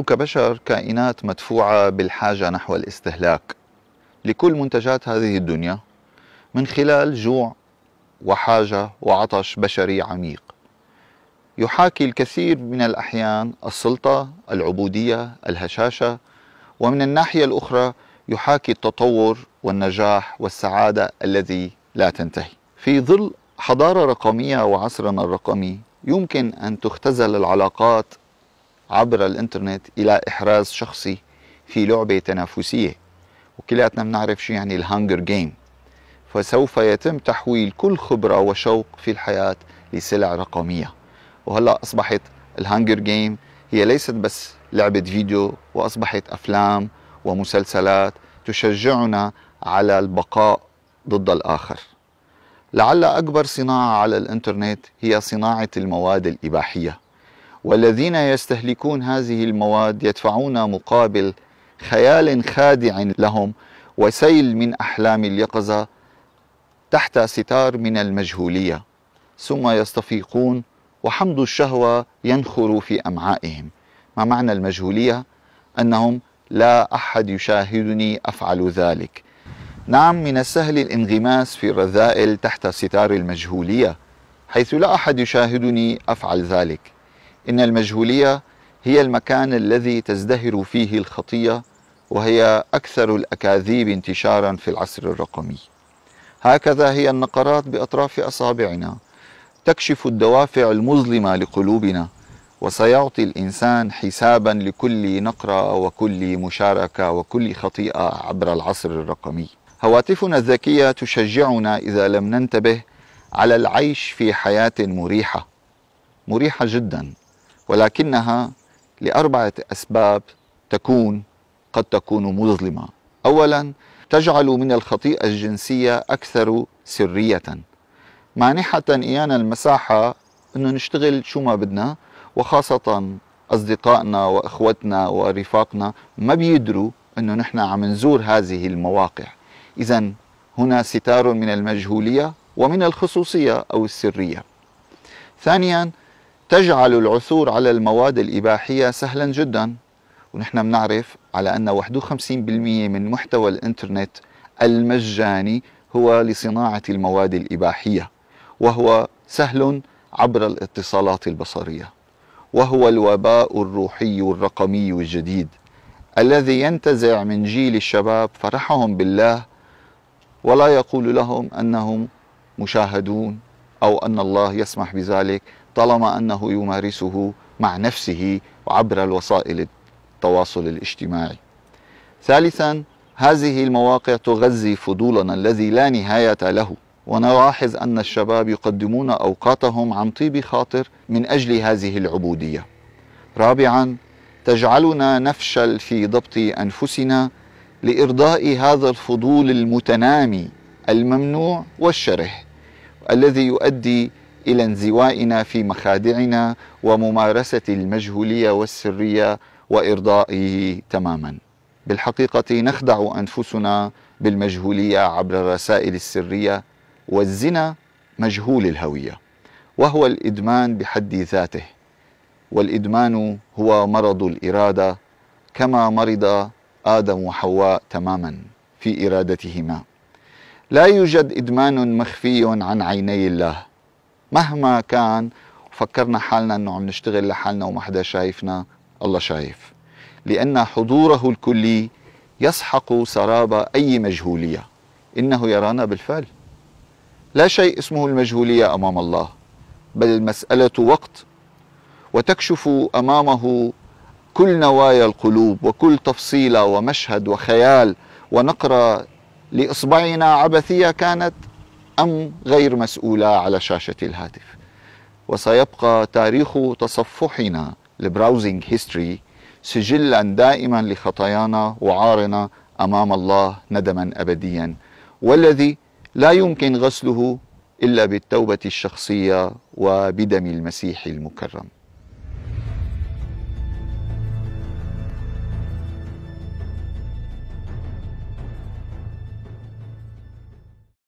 نحن كبشر كائنات مدفوعة بالحاجة نحو الاستهلاك لكل منتجات هذه الدنيا من خلال جوع وحاجة وعطش بشري عميق يحاكي الكثير من الأحيان السلطة، العبودية، الهشاشة ومن الناحية الأخرى يحاكي التطور والنجاح والسعادة الذي لا تنتهي في ظل حضارة رقمية وعصرنا الرقمي يمكن أن تختزل العلاقات عبر الانترنت الى احراز شخصي في لعبه تنافسيه وكلياتنا بنعرف شو يعني الهانجر جيم فسوف يتم تحويل كل خبره وشوق في الحياه لسلع رقميه وهلا اصبحت الهانجر جيم هي ليست بس لعبه فيديو واصبحت افلام ومسلسلات تشجعنا على البقاء ضد الاخر لعل اكبر صناعه على الانترنت هي صناعه المواد الاباحيه والذين يستهلكون هذه المواد يدفعون مقابل خيال خادع لهم وسيل من احلام اليقظه تحت ستار من المجهوليه ثم يستفيقون وحمض الشهوه ينخر في امعائهم ما معنى المجهوليه انهم لا احد يشاهدني افعل ذلك نعم من السهل الانغماس في الرذائل تحت ستار المجهوليه حيث لا احد يشاهدني افعل ذلك إن المجهولية هي المكان الذي تزدهر فيه الخطية وهي أكثر الأكاذيب انتشارا في العصر الرقمي هكذا هي النقرات بأطراف أصابعنا تكشف الدوافع المظلمة لقلوبنا وسيعطي الإنسان حسابا لكل نقرة وكل مشاركة وكل خطيئة عبر العصر الرقمي هواتفنا الذكية تشجعنا إذا لم ننتبه على العيش في حياة مريحة مريحة جدا ولكنها لأربعة أسباب تكون قد تكون مظلمة أولا تجعل من الخطيئة الجنسية أكثر سرية مانحة إيانا المساحة أنه نشتغل شو ما بدنا وخاصة أصدقائنا وإخوتنا ورفاقنا ما بيدروا أنه نحن عم نزور هذه المواقع إذا هنا ستار من المجهولية ومن الخصوصية أو السرية ثانيا تجعل العثور على المواد الإباحية سهلا جدا ونحن بنعرف على أن 51% من محتوى الإنترنت المجاني هو لصناعة المواد الإباحية وهو سهل عبر الاتصالات البصرية وهو الوباء الروحي الرقمي الجديد الذي ينتزع من جيل الشباب فرحهم بالله ولا يقول لهم أنهم مشاهدون أو أن الله يسمح بذلك طالما انه يمارسه مع نفسه وعبر الوسائل التواصل الاجتماعي. ثالثا هذه المواقع تغذي فضولنا الذي لا نهايه له ونلاحظ ان الشباب يقدمون اوقاتهم عن طيب خاطر من اجل هذه العبوديه. رابعا تجعلنا نفشل في ضبط انفسنا لارضاء هذا الفضول المتنامي الممنوع والشره الذي يؤدي إلى انزوائنا في مخادعنا وممارسة المجهولية والسرية وإرضائه تماما بالحقيقة نخدع أنفسنا بالمجهولية عبر الرسائل السرية والزنا مجهول الهوية وهو الإدمان بحد ذاته والإدمان هو مرض الإرادة كما مرض آدم وحواء تماما في إرادتهما لا يوجد إدمان مخفي عن عيني الله مهما كان فكرنا حالنا انه عم نشتغل لحالنا وما حدا شايفنا الله شايف لان حضوره الكلي يسحق سراب اي مجهوليه انه يرانا بالفعل لا شيء اسمه المجهوليه امام الله بل المساله وقت وتكشف امامه كل نوايا القلوب وكل تفصيله ومشهد وخيال ونقره لاصبعنا عبثيه كانت أم غير مسؤولة على شاشة الهاتف وسيبقى تاريخ تصفحنا البراوزنج هيستوري سجلا دائما لخطايانا وعارنا أمام الله ندما أبديا والذي لا يمكن غسله إلا بالتوبة الشخصية وبدم المسيح المكرم